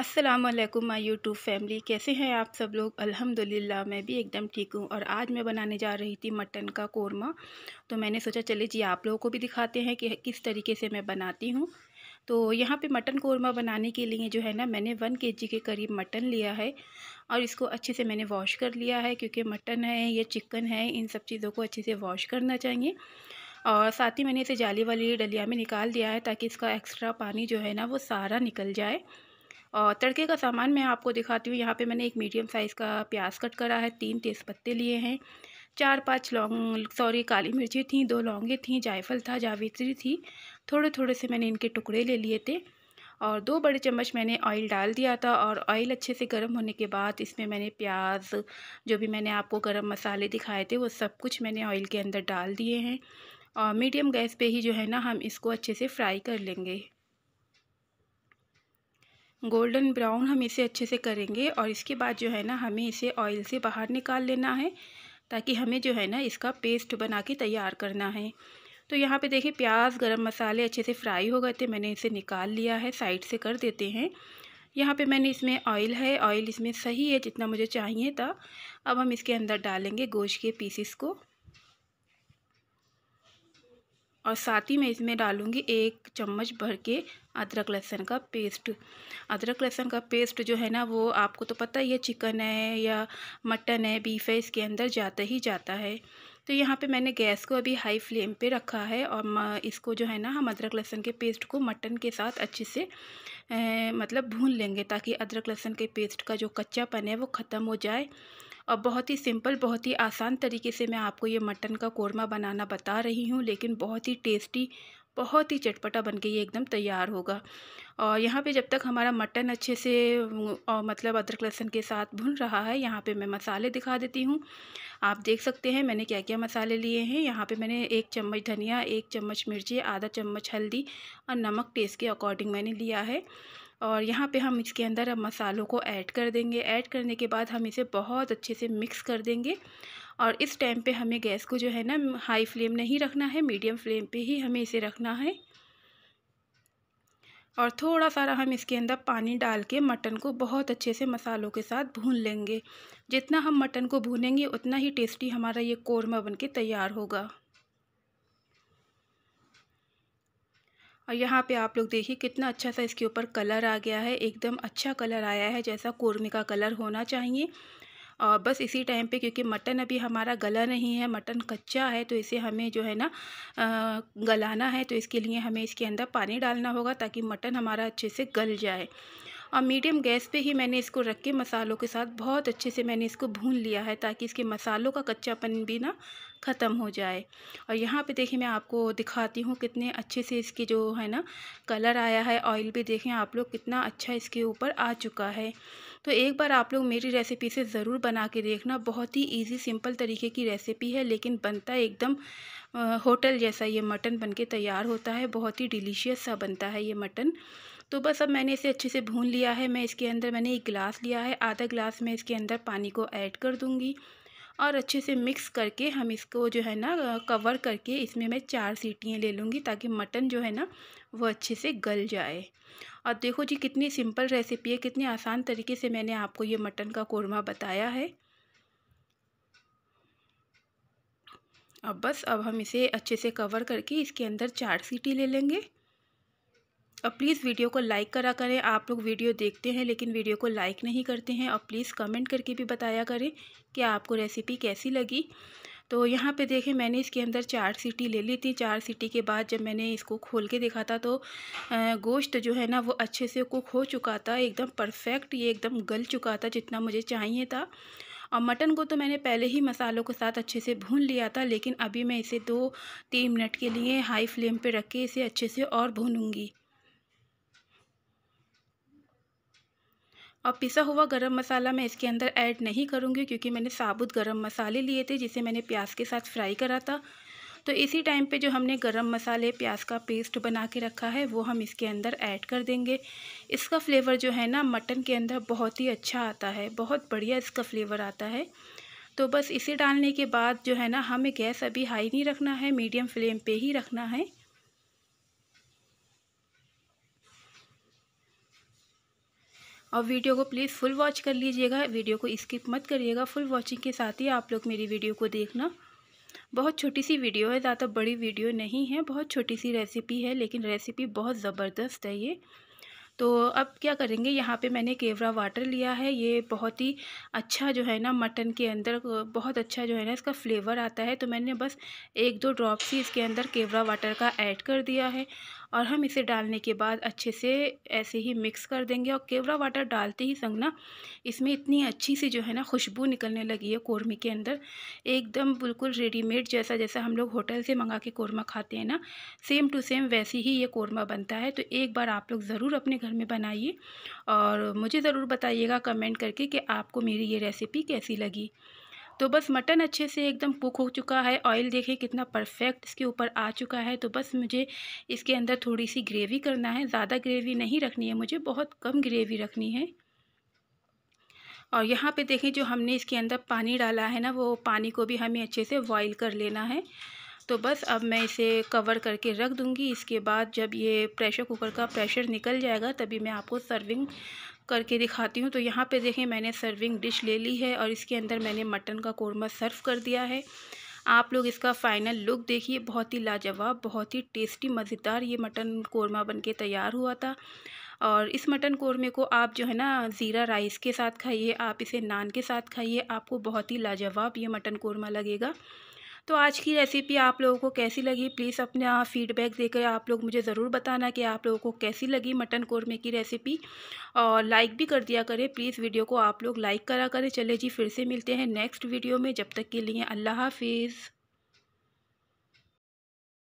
अस्सलाम वालेकुम my YouTube family कैसे हैं आप सब लोग अल्हम्दुलिल्लाह मैं भी एकदम ठीक हूँ और आज मैं बनाने जा रही थी मटन का कोरमा तो मैंने सोचा चले जी आप लोगों को भी दिखाते हैं कि किस तरीके से मैं बनाती हूँ तो यहाँ पे मटन कोरमा बनाने के लिए जो है ना मैंने वन के जी के करीब मटन लिया है और इसको अच्छे से मैंने वॉश कर लिया है क्योंकि मटन है या चिकन है इन सब चीज़ों को अच्छे से वॉश करना चाहिए और साथ ही मैंने इसे जाली वाली डलिया में निकाल दिया है ताकि इसका एक्स्ट्रा पानी जो है ना वो सारा निकल जाए और तड़के का सामान मैं आपको दिखाती हूँ यहाँ पे मैंने एक मीडियम साइज़ का प्याज कट करा है तीन तेज़पत्ते लिए हैं चार पांच लौंग सॉरी काली मिर्ची थी दो लौंगे थी जायफल था जावित्री थी थोड़े थोड़े से मैंने इनके टुकड़े ले लिए थे और दो बड़े चम्मच मैंने ऑयल डाल दिया था और ऑयल अच्छे से गर्म होने के बाद इसमें मैंने प्याज जो भी मैंने आपको गर्म मसाले दिखाए थे वो सब कुछ मैंने ऑयल के अंदर डाल दिए हैं और मीडियम गैस पे ही जो है ना हम इसको अच्छे से फ्राई कर लेंगे गोल्डन ब्राउन हम इसे अच्छे से करेंगे और इसके बाद जो है ना हमें इसे ऑयल से बाहर निकाल लेना है ताकि हमें जो है ना इसका पेस्ट बना के तैयार करना है तो यहाँ पे देखिए प्याज गरम मसाले अच्छे से फ्राई हो गए थे मैंने इसे निकाल लिया है साइड से कर देते हैं यहाँ पे मैंने इसमें ऑयल है ऑयल इसमें सही है जितना मुझे चाहिए था अब हम इसके अंदर डालेंगे गोश्त के पीसीस को और साथ ही मैं इसमें डालूँगी एक चम्मच भर के अदरक लहसन का पेस्ट अदरक लहसन का पेस्ट जो है ना वो आपको तो पता ही है चिकन है या मटन है बीफ है इसके अंदर जाता ही जाता है तो यहाँ पे मैंने गैस को अभी हाई फ्लेम पे रखा है और इसको जो है ना हम अदरक लहसुन के पेस्ट को मटन के साथ अच्छे से ए, मतलब भून लेंगे ताकि अदरक लहसन के पेस्ट का जो कच्चापन है वो ख़त्म हो जाए और बहुत ही सिंपल बहुत ही आसान तरीके से मैं आपको ये मटन का कोरमा बनाना बता रही हूँ लेकिन बहुत ही टेस्टी बहुत ही चटपटा बन के ये एकदम तैयार होगा और यहाँ पे जब तक हमारा मटन अच्छे से और मतलब अदरक लहसुन के साथ भुन रहा है यहाँ पे मैं मसाले दिखा देती हूँ आप देख सकते हैं मैंने क्या क्या मसाले लिए हैं यहाँ पे मैंने एक चम्मच धनिया एक चम्मच मिर्ची आधा चम्मच हल्दी और नमक टेस्ट के अकॉर्डिंग मैंने लिया है और यहाँ पे हम इसके अंदर अब मसालों को ऐड कर देंगे ऐड करने के बाद हम इसे बहुत अच्छे से मिक्स कर देंगे और इस टाइम पे हमें गैस को जो है ना हाई फ्लेम नहीं रखना है मीडियम फ्लेम पे ही हमें इसे रखना है और थोड़ा सारा हम इसके अंदर पानी डाल के मटन को बहुत अच्छे से मसालों के साथ भून लेंगे जितना हम मटन को भूनेंगे उतना ही टेस्टी हमारा ये कोरमा बन तैयार होगा और यहाँ पे आप लोग देखिए कितना अच्छा सा इसके ऊपर कलर आ गया है एकदम अच्छा कलर आया है जैसा कौरमे का कलर होना चाहिए और बस इसी टाइम पे क्योंकि मटन अभी हमारा गला नहीं है मटन कच्चा है तो इसे हमें जो है ना गलाना है तो इसके लिए हमें इसके अंदर पानी डालना होगा ताकि मटन हमारा अच्छे से गल जाए और मीडियम गैस पे ही मैंने इसको रख के मसालों के साथ बहुत अच्छे से मैंने इसको भून लिया है ताकि इसके मसालों का कच्चापन भी ना ख़त्म हो जाए और यहाँ पे देखिए मैं आपको दिखाती हूँ कितने अच्छे से इसके जो है ना कलर आया है ऑयल भी देखें आप लोग कितना अच्छा इसके ऊपर आ चुका है तो एक बार आप लोग मेरी रेसिपी से ज़रूर बना के देखना बहुत ही ईजी सिंपल तरीके की रेसिपी है लेकिन बनता एकदम होटल जैसा ये मटन बन तैयार होता है बहुत ही डिलीशियस सा बनता है ये मटन तो बस अब मैंने इसे अच्छे से भून लिया है मैं इसके अंदर मैंने एक गिलास लिया है आधा गिलास मैं इसके अंदर पानी को ऐड कर दूँगी और अच्छे से मिक्स करके हम इसको जो है ना कवर करके इसमें मैं चार सीटियाँ ले लूँगी ताकि मटन जो है ना वो अच्छे से गल जाए और देखो जी कितनी सिंपल रेसिपी है कितने आसान तरीके से मैंने आपको ये मटन का कोरमा बताया है अब बस अब हम इसे अच्छे से कवर करके इसके अंदर चार सीटी ले लेंगे और प्लीज़ वीडियो को लाइक करा करें आप लोग वीडियो देखते हैं लेकिन वीडियो को लाइक नहीं करते हैं और प्लीज़ कमेंट करके भी बताया करें कि आपको रेसिपी कैसी लगी तो यहाँ पे देखें मैंने इसके अंदर चार सीटी ले ली थी चार सीटी के बाद जब मैंने इसको खोल के देखा था तो गोश्त जो है ना वो अच्छे से कुक हो चुका था एकदम परफेक्ट ये एकदम गल चुका था जितना मुझे चाहिए था और मटन को तो मैंने पहले ही मसालों के साथ अच्छे से भून लिया था लेकिन अभी मैं इसे दो तीन मिनट के लिए हाई फ्लेम पे रख के इसे अच्छे से और भूनूँगी और पिसा हुआ गरम मसाला मैं इसके अंदर ऐड नहीं करूँगी क्योंकि मैंने साबुत गरम मसाले लिए थे जिसे मैंने प्याज के साथ फ्राई करा था तो इसी टाइम पे जो हमने गरम मसाले प्याज का पेस्ट बना के रखा है वो हम इसके अंदर ऐड कर देंगे इसका फ्लेवर जो है ना मटन के अंदर बहुत ही अच्छा आता है बहुत बढ़िया इसका फ्लेवर आता है तो बस इसे डालने के बाद जो है ना हमें गैस अभी हाई नहीं रखना है मीडियम फ्लेम पर ही रखना है और वीडियो को प्लीज़ फुल वॉच कर लीजिएगा वीडियो को स्किप मत करिएगा फुल वॉचिंग के साथ ही आप लोग मेरी वीडियो को देखना बहुत छोटी सी वीडियो है ज़्यादा बड़ी वीडियो नहीं है बहुत छोटी सी रेसिपी है लेकिन रेसिपी बहुत ज़बरदस्त है ये तो अब क्या करेंगे यहाँ पे मैंने केवरा वाटर लिया है ये बहुत ही अच्छा जो है ना मटन के अंदर बहुत अच्छा जो है ना इसका फ्लेवर आता है तो मैंने बस एक दो ड्रॉप्स ही इसके अंदर केवरा वाटर का ऐड कर दिया है और हम इसे डालने के बाद अच्छे से ऐसे ही मिक्स कर देंगे और केवरा वाटर डालते ही संगना इसमें इतनी अच्छी सी जो है ना खुशबू निकलने लगी है कौरमे के अंदर एकदम बिल्कुल रेडीमेड जैसा जैसा हम लोग होटल से मंगा के कौरमा खाते हैं ना सेम टू सेम वैसे ही ये कौरमा बनता है तो एक बार आप लोग ज़रूर अपने घर में बनाइए और मुझे ज़रूर बताइएगा कमेंट करके कि आपको मेरी ये रेसिपी कैसी लगी तो बस मटन अच्छे से एकदम कुक हो चुका है ऑयल देखिए कितना परफेक्ट इसके ऊपर आ चुका है तो बस मुझे इसके अंदर थोड़ी सी ग्रेवी करना है ज़्यादा ग्रेवी नहीं रखनी है मुझे बहुत कम ग्रेवी रखनी है और यहाँ पे देखें जो हमने इसके अंदर पानी डाला है ना वो पानी को भी हमें अच्छे से बॉइल कर लेना है तो बस अब मैं इसे कवर करके रख दूँगी इसके बाद जब ये प्रेशर कुकर का प्रेशर निकल जाएगा तभी मैं आपको सर्विंग करके दिखाती हूँ तो यहाँ पे देखें मैंने सर्विंग डिश ले ली है और इसके अंदर मैंने मटन का कोरमा सर्व कर दिया है आप लोग इसका फ़ाइनल लुक देखिए बहुत ही लाजवाब बहुत ही टेस्टी मज़ेदार ये मटन कोरमा बन तैयार हुआ था और इस मटन कोरमे को आप जो है ना ज़ीरा राइस के साथ खाइए आप इसे नान के साथ खाइए आपको बहुत ही लाजवाब ये मटन कोरमा लगेगा तो आज की रेसिपी आप लोगों को कैसी लगी प्लीज़ अपना फीडबैक देकर आप लोग मुझे ज़रूर बताना कि आप लोगों को कैसी लगी मटन कौरमे की रेसिपी और लाइक भी कर दिया करें प्लीज़ वीडियो को आप लोग लाइक करा करें चले जी फिर से मिलते हैं नेक्स्ट वीडियो में जब तक के लिए अल्लाह हाफिज़